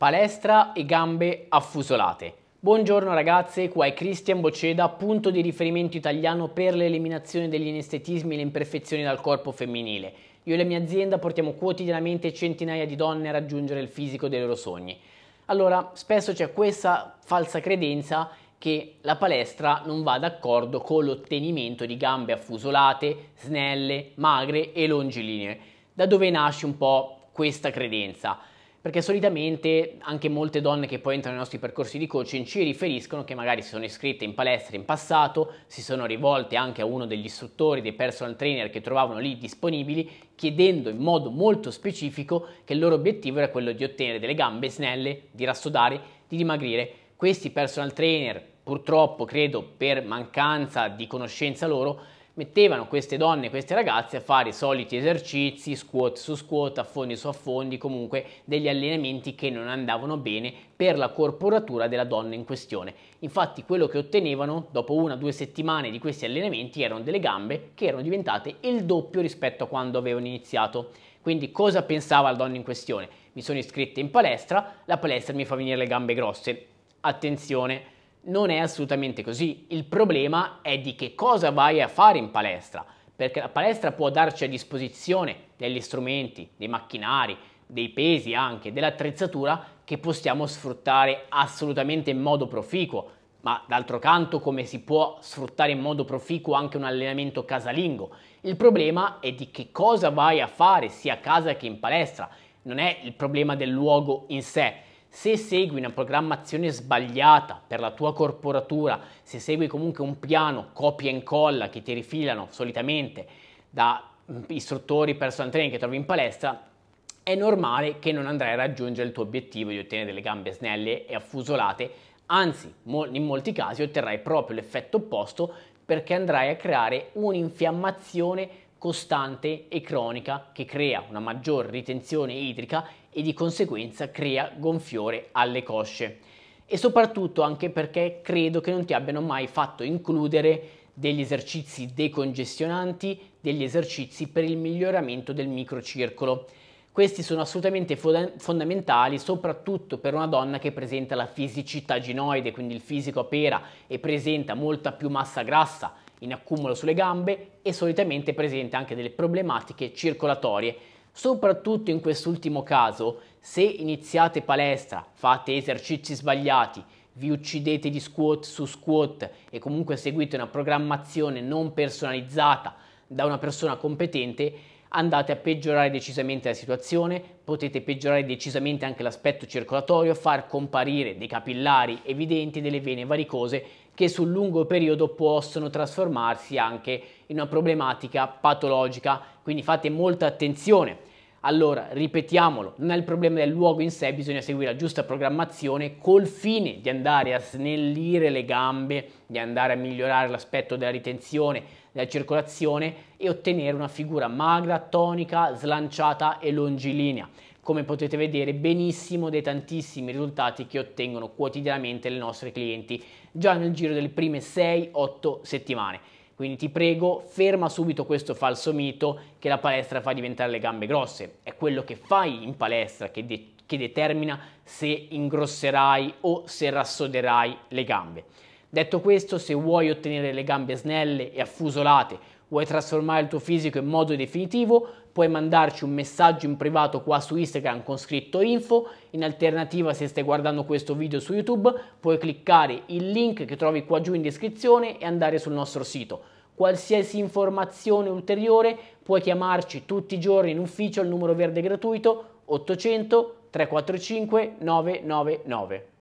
Palestra e gambe affusolate. Buongiorno ragazze, qua è Cristian Bocceda, punto di riferimento italiano per l'eliminazione degli inestetismi e le imperfezioni dal corpo femminile. Io e la mia azienda portiamo quotidianamente centinaia di donne a raggiungere il fisico dei loro sogni. Allora, spesso c'è questa falsa credenza che la palestra non va d'accordo con l'ottenimento di gambe affusolate, snelle, magre e longilinee. Da dove nasce un po' questa credenza? perché solitamente anche molte donne che poi entrano nei nostri percorsi di coaching ci riferiscono che magari si sono iscritte in palestra in passato, si sono rivolte anche a uno degli istruttori, dei personal trainer che trovavano lì disponibili, chiedendo in modo molto specifico che il loro obiettivo era quello di ottenere delle gambe snelle, di rassodare, di dimagrire. Questi personal trainer, purtroppo credo per mancanza di conoscenza loro, mettevano queste donne, queste ragazze a fare i soliti esercizi, squat su squat, affondi su affondi, comunque degli allenamenti che non andavano bene per la corporatura della donna in questione. Infatti quello che ottenevano dopo una o due settimane di questi allenamenti erano delle gambe che erano diventate il doppio rispetto a quando avevano iniziato. Quindi cosa pensava la donna in questione? Mi sono iscritta in palestra, la palestra mi fa venire le gambe grosse. Attenzione! Non è assolutamente così, il problema è di che cosa vai a fare in palestra, perché la palestra può darci a disposizione degli strumenti, dei macchinari, dei pesi anche, dell'attrezzatura che possiamo sfruttare assolutamente in modo proficuo, ma d'altro canto come si può sfruttare in modo proficuo anche un allenamento casalingo. Il problema è di che cosa vai a fare sia a casa che in palestra, non è il problema del luogo in sé se segui una programmazione sbagliata per la tua corporatura, se segui comunque un piano copia e incolla che ti rifilano solitamente da mm, istruttori personal training che trovi in palestra, è normale che non andrai a raggiungere il tuo obiettivo di ottenere delle gambe snelle e affusolate, anzi in molti casi otterrai proprio l'effetto opposto perché andrai a creare un'infiammazione costante e cronica che crea una maggior ritenzione idrica e di conseguenza crea gonfiore alle cosce. E soprattutto anche perché credo che non ti abbiano mai fatto includere degli esercizi decongestionanti, degli esercizi per il miglioramento del microcircolo. Questi sono assolutamente fondamentali soprattutto per una donna che presenta la fisicità ginoide, quindi il fisico a pera e presenta molta più massa grassa in accumulo sulle gambe e solitamente presenta anche delle problematiche circolatorie Soprattutto in quest'ultimo caso, se iniziate palestra, fate esercizi sbagliati, vi uccidete di squat su squat e comunque seguite una programmazione non personalizzata da una persona competente, andate a peggiorare decisamente la situazione, potete peggiorare decisamente anche l'aspetto circolatorio, far comparire dei capillari evidenti, delle vene varicose che sul lungo periodo possono trasformarsi anche in una problematica patologica, quindi fate molta attenzione. Allora, ripetiamolo, non è il problema del luogo in sé, bisogna seguire la giusta programmazione col fine di andare a snellire le gambe, di andare a migliorare l'aspetto della ritenzione, della circolazione e ottenere una figura magra, tonica, slanciata e longilinea come potete vedere benissimo dei tantissimi risultati che ottengono quotidianamente le nostre clienti già nel giro delle prime 6-8 settimane. Quindi ti prego, ferma subito questo falso mito che la palestra fa diventare le gambe grosse. È quello che fai in palestra che, de- che determina se ingrosserai o se rassoderai le gambe. Detto questo, se vuoi ottenere le gambe snelle e affusolate Vuoi trasformare il tuo fisico in modo definitivo? Puoi mandarci un messaggio in privato qua su Instagram con scritto info. In alternativa, se stai guardando questo video su YouTube, puoi cliccare il link che trovi qua giù in descrizione e andare sul nostro sito. Qualsiasi informazione ulteriore puoi chiamarci tutti i giorni in ufficio al numero verde gratuito 800 345 999.